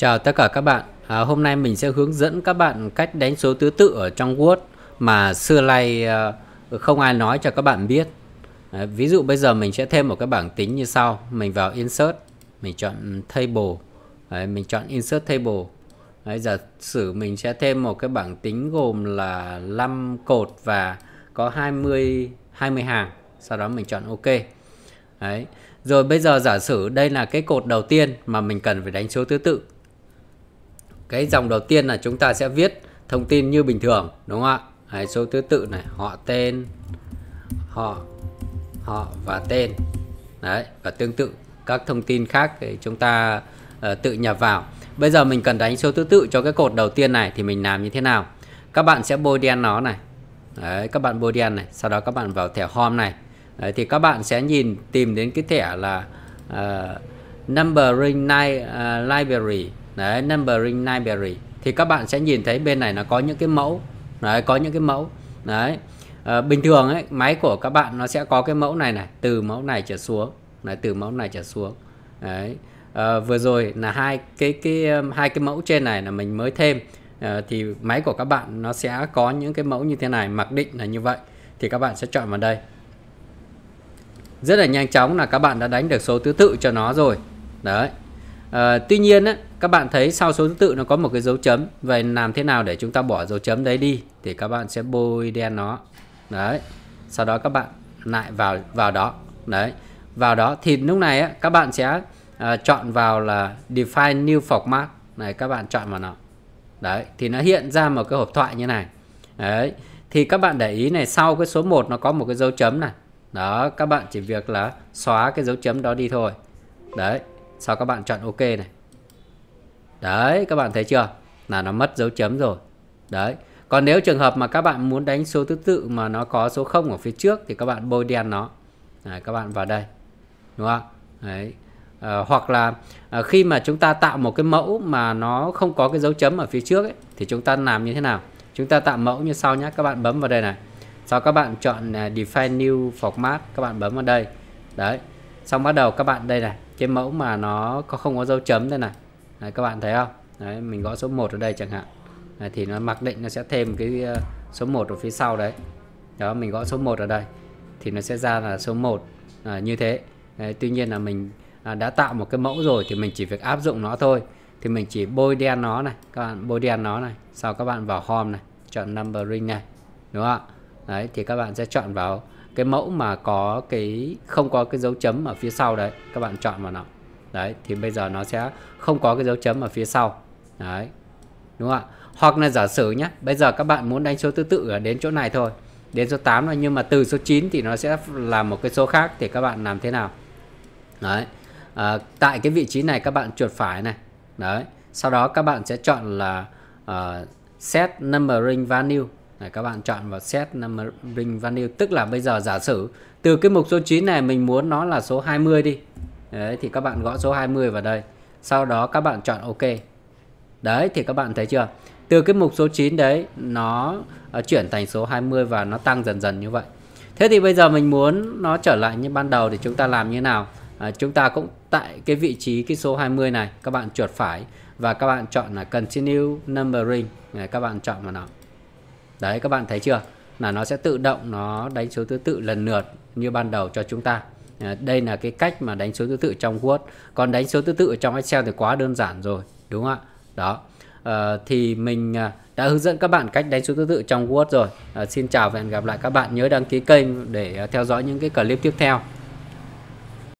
Chào tất cả các bạn à, Hôm nay mình sẽ hướng dẫn các bạn cách đánh số thứ tự ở trong Word mà xưa nay à, không ai nói cho các bạn biết à, Ví dụ bây giờ mình sẽ thêm một cái bảng tính như sau Mình vào Insert Mình chọn Table Đấy, Mình chọn Insert Table Đấy, Giả sử mình sẽ thêm một cái bảng tính gồm là 5 cột và có 20, 20 hàng Sau đó mình chọn OK Đấy. Rồi bây giờ giả sử đây là cái cột đầu tiên mà mình cần phải đánh số thứ tự cái dòng đầu tiên là chúng ta sẽ viết thông tin như bình thường đúng không ạ Đấy, số thứ tự này họ tên họ họ và tên đấy và tương tự các thông tin khác thì chúng ta uh, tự nhập vào bây giờ mình cần đánh số thứ tự cho cái cột đầu tiên này thì mình làm như thế nào các bạn sẽ bôi đen nó này đấy, các bạn bôi đen này sau đó các bạn vào thẻ home này đấy, thì các bạn sẽ nhìn tìm đến cái thẻ là uh, numbering uh, library đấy numbering library thì các bạn sẽ nhìn thấy bên này nó có những cái mẫu đấy có những cái mẫu đấy à, bình thường ấy máy của các bạn nó sẽ có cái mẫu này này từ mẫu này trở xuống đấy từ mẫu này trở xuống đấy à, vừa rồi là hai cái cái um, hai cái mẫu trên này là mình mới thêm à, thì máy của các bạn nó sẽ có những cái mẫu như thế này mặc định là như vậy thì các bạn sẽ chọn vào đây rất là nhanh chóng là các bạn đã đánh được số thứ tự cho nó rồi đấy à, tuy nhiên ấy, các bạn thấy sau số thứ tự nó có một cái dấu chấm vậy làm thế nào để chúng ta bỏ dấu chấm đấy đi thì các bạn sẽ bôi đen nó đấy sau đó các bạn lại vào vào đó đấy vào đó thì lúc này á, các bạn sẽ à, chọn vào là define new format này các bạn chọn vào nó đấy thì nó hiện ra một cái hộp thoại như này đấy thì các bạn để ý này sau cái số 1 nó có một cái dấu chấm này đó các bạn chỉ việc là xóa cái dấu chấm đó đi thôi đấy sau các bạn chọn ok này Đấy, các bạn thấy chưa? Là nó mất dấu chấm rồi. Đấy. Còn nếu trường hợp mà các bạn muốn đánh số thứ tự mà nó có số 0 ở phía trước thì các bạn bôi đen nó. Đấy, các bạn vào đây. Đúng không? Đấy. À, hoặc là à, khi mà chúng ta tạo một cái mẫu mà nó không có cái dấu chấm ở phía trước ấy, thì chúng ta làm như thế nào? Chúng ta tạo mẫu như sau nhé. Các bạn bấm vào đây này. Sau các bạn chọn uh, Define New Format. Các bạn bấm vào đây. Đấy. Xong bắt đầu các bạn đây này. Cái mẫu mà nó không có dấu chấm đây này Đấy, các bạn thấy không đấy mình gõ số 1 ở đây chẳng hạn đấy, thì nó mặc định nó sẽ thêm cái ờ, số 1 ở phía sau đấy đó mình gõ số 1 ở đây thì nó sẽ ra là số 1 à, như thế đấy, tuy nhiên là mình à, đã tạo một cái mẫu rồi thì mình chỉ việc áp dụng nó thôi thì mình chỉ bôi đen nó này các bạn bôi đen nó này sau các bạn vào home này chọn numbering này đúng không ạ đấy thì các bạn sẽ chọn vào cái mẫu mà có cái không có cái dấu chấm ở phía sau đấy các bạn chọn vào nó đấy thì bây giờ nó sẽ không có cái dấu chấm ở phía sau đấy đúng không ạ hoặc là giả sử nhé bây giờ các bạn muốn đánh số thứ tự ở đến chỗ này thôi đến số 8 rồi nhưng mà từ số 9 thì nó sẽ là một cái số khác thì các bạn làm thế nào đấy à, tại cái vị trí này các bạn chuột phải này đấy sau đó các bạn sẽ chọn là uh, set numbering value này các bạn chọn vào set numbering value tức là bây giờ giả sử từ cái mục số 9 này mình muốn nó là số 20 đi Đấy thì các bạn gõ số 20 vào đây. Sau đó các bạn chọn ok. Đấy thì các bạn thấy chưa? Từ cái mục số 9 đấy nó à, chuyển thành số 20 và nó tăng dần dần như vậy. Thế thì bây giờ mình muốn nó trở lại như ban đầu thì chúng ta làm như nào? À, chúng ta cũng tại cái vị trí cái số 20 này các bạn chuột phải và các bạn chọn là continue numbering. Đấy, các bạn chọn vào nó. Đấy các bạn thấy chưa? Là nó sẽ tự động nó đánh số thứ tự lần lượt như ban đầu cho chúng ta. Ờ, đây là cái cách mà đánh số thứ tự trong Word còn đánh số thứ tự trong Excel thì quá đơn giản rồi đúng không ạ đó à, thì mình ờ, đã hướng dẫn các bạn cách đánh số thứ tự trong Word rồi à, xin chào và hẹn gặp lại các bạn nhớ đăng ký kênh để theo dõi những cái clip tiếp theo